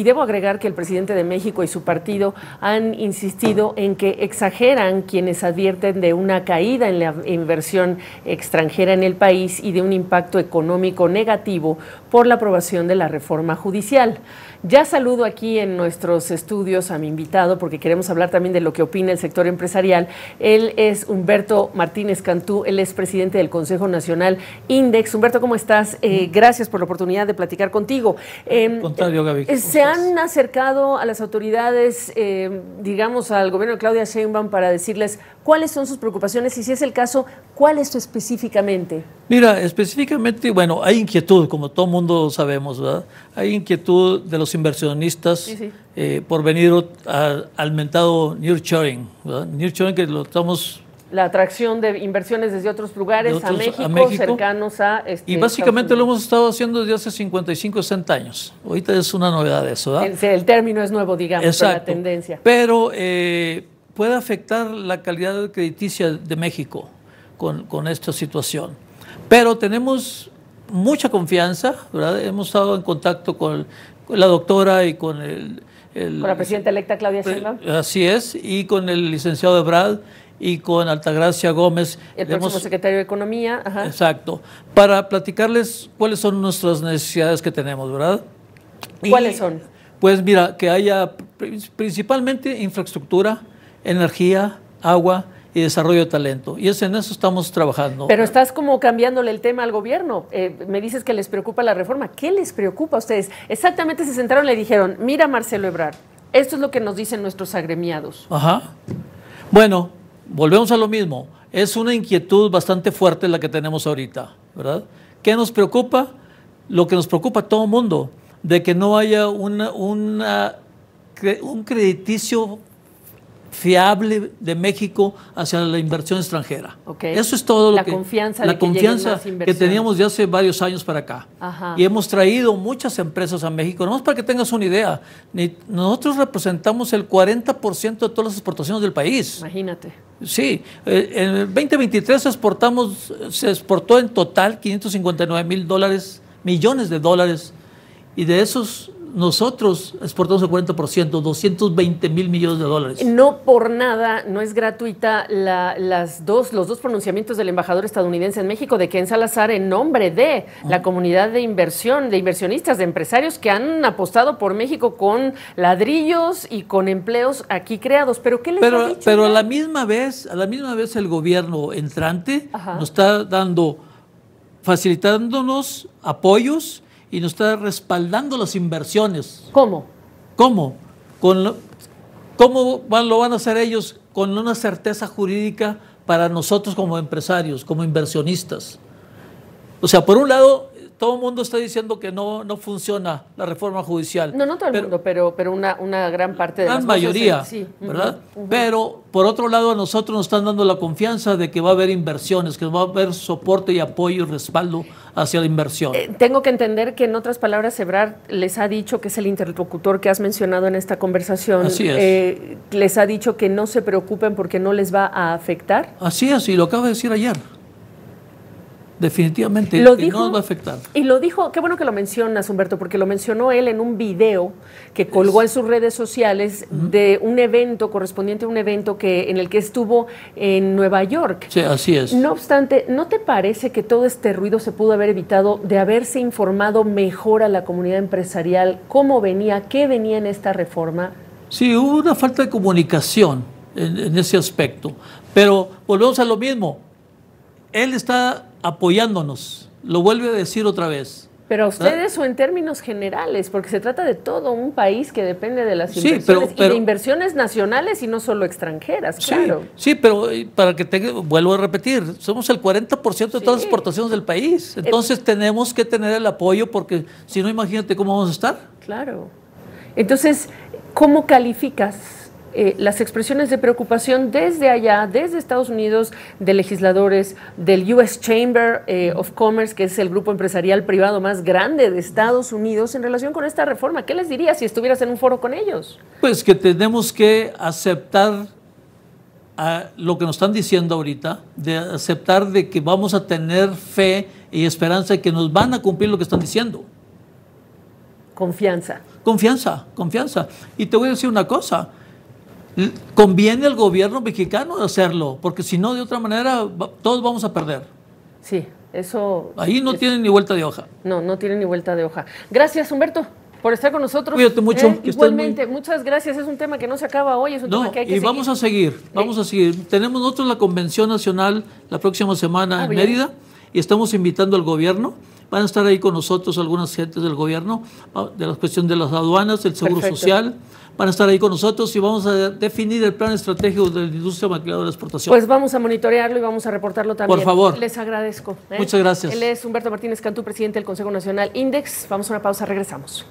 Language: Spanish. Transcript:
Y debo agregar que el presidente de México y su partido han insistido en que exageran quienes advierten de una caída en la inversión extranjera en el país y de un impacto económico negativo por la aprobación de la reforma judicial. Ya saludo aquí en nuestros estudios a mi invitado porque queremos hablar también de lo que opina el sector empresarial. Él es Humberto Martínez Cantú, él es presidente del Consejo Nacional Index. Humberto, ¿cómo estás? Eh, gracias por la oportunidad de platicar contigo. Em, eh, han acercado a las autoridades, eh, digamos, al gobierno de Claudia Sheinbaum para decirles cuáles son sus preocupaciones y si es el caso, cuál es específicamente? Mira, específicamente, bueno, hay inquietud, como todo mundo sabemos, ¿verdad? Hay inquietud de los inversionistas eh, por venir al aumentado Choring, ¿verdad? Choring que lo estamos la atracción de inversiones desde otros lugares a, México, cercanos a... Este, y básicamente lo hemos estado haciendo desde hace 55, 60 años. Ahorita es una novedad eso, ¿verdad? El, término es nuevo, digamos, Exacto. la tendencia. Pero eh, puede afectar la calidad crediticia de México con, esta situación. Pero tenemos mucha confianza, ¿verdad? Hemos estado en contacto con, la doctora y con el... con la presidenta electa Claudia Sheinbaum. Así es, y con el licenciado Ebrard y con Altagracia Gómez. El próximo secretario de Economía. Ajá. Exacto. Para platicarles cuáles son nuestras necesidades que tenemos, ¿verdad? ¿Cuáles son? Pues mira, que haya principalmente infraestructura, energía, agua, y desarrollo de talento. Y es en eso estamos trabajando. Pero estás como cambiándole el tema al gobierno. Eh, me dices que les preocupa la reforma. ¿Qué les preocupa a ustedes? Exactamente se sentaron y le dijeron, mira Marcelo Ebrard, esto es lo que nos dicen nuestros agremiados. Ajá. Bueno, volvemos a lo mismo, es una inquietud bastante fuerte la que tenemos ahorita, ¿verdad? ¿Qué nos preocupa? Lo que nos preocupa a todo mundo, de que no haya una, una, un crediticio fiable de México hacia la inversión extranjera. Eso es todo lo la que confianza la confianza que teníamos de hace varios años para acá. Y hemos traído muchas empresas a México. No más para que tengas una idea, nosotros representamos el 40% de todas las exportaciones del país. Imagínate. Sí, eh, en el 2023 exportamos, se exportó en total 559 mil dólares, millones de dólares, y de esos nosotros exportamos el 40%, 220 mil millones de dólares. No por nada, no es gratuita las dos, los dos pronunciamientos del embajador estadounidense en México, de Ken Salazar, en nombre de la ah. comunidad de inversión, de inversionistas, de empresarios que han apostado por México con ladrillos y con empleos aquí creados. Pero ¿qué pero, Pero a la misma vez, a la misma vez el gobierno entrante nos está dando, facilitándonos apoyos y nos está respaldando las inversiones. ¿Cómo? ¿Cómo? Con ¿Cómo van, lo van a hacer ellos? Con una certeza jurídica para nosotros como empresarios, como inversionistas. O sea, por un lado, todo el mundo está diciendo que no, no funciona la reforma judicial. No, no todo el mundo, pero, una, una gran parte de la mayoría, sí. ¿verdad? Pero por otro lado a nosotros nos están dando la confianza de que va a haber inversiones, que va a haber soporte y apoyo y respaldo hacia la inversión. Eh, tengo que entender que en otras palabras Ebrard les ha dicho que es el interlocutor que has mencionado en esta conversación. Así es. Eh, les ha dicho que no se preocupen porque no les va a afectar. Así es, y lo acaba de decir ayer. Definitivamente, lo dijo, no va a afectar. Y lo dijo, qué bueno que lo mencionas, Humberto, porque lo mencionó él en un video que colgó en sus redes sociales de un evento correspondiente a un evento que en el que estuvo en Nueva York. Sí, así es. No obstante, ¿no te parece que todo este ruido se pudo haber evitado de haberse informado mejor a la comunidad empresarial cómo venía, qué venía en esta reforma? Sí, hubo una falta de comunicación en ese aspecto, pero volvemos a lo mismo él está apoyándonos, lo vuelve a decir otra vez. Pero a ustedes o en términos generales, porque se trata de todo un país que depende de las inversiones y de inversiones nacionales y no solo extranjeras, claro. Sí, pero para que te vuelvo a repetir, somos el 40% de todas las exportaciones del país. Entonces eh, tenemos que tener el apoyo porque si no, imagínate cómo vamos a estar. Claro. Entonces, ¿cómo calificas eh, las expresiones de preocupación desde allá, desde Estados Unidos, de legisladores del US Chamber eh, of Commerce, que es el grupo empresarial privado más grande de Estados Unidos, en relación con esta reforma. ¿Qué les diría si estuvieras en un foro con ellos? Pues que tenemos que aceptar a ah, lo que nos están diciendo ahorita, de aceptar de que vamos a tener fe y esperanza de que nos van a cumplir lo que están diciendo. Confianza. Confianza, confianza. Y te voy a decir una cosa conviene al gobierno mexicano hacerlo, porque si no, de otra manera, todos vamos a perder. Sí, eso... Ahí no tiene ni vuelta de hoja. No, no tiene ni vuelta de hoja. Gracias, Humberto por estar con nosotros. Cuídate mucho. ¿eh? igualmente, muchas gracias. Es un tema que no se acaba hoy, es un tema que hay que y vamos a seguir, ¿Eh? vamos a seguir. Tenemos nosotros la Convención Nacional la próxima semana ah, en Mérida y estamos invitando al gobierno. Van a estar ahí con nosotros algunas gentes del gobierno, ah, de la cuestión de las aduanas, del seguro social. Van a estar ahí con nosotros y vamos a definir el plan estratégico de la industria maquiladora de la exportación. Pues vamos a monitorearlo y vamos a reportarlo también. Por favor. Les agradezco. ¿eh? Muchas gracias. Él es Humberto Martínez Cantú, presidente del Consejo Nacional Index. Vamos a una pausa, regresamos.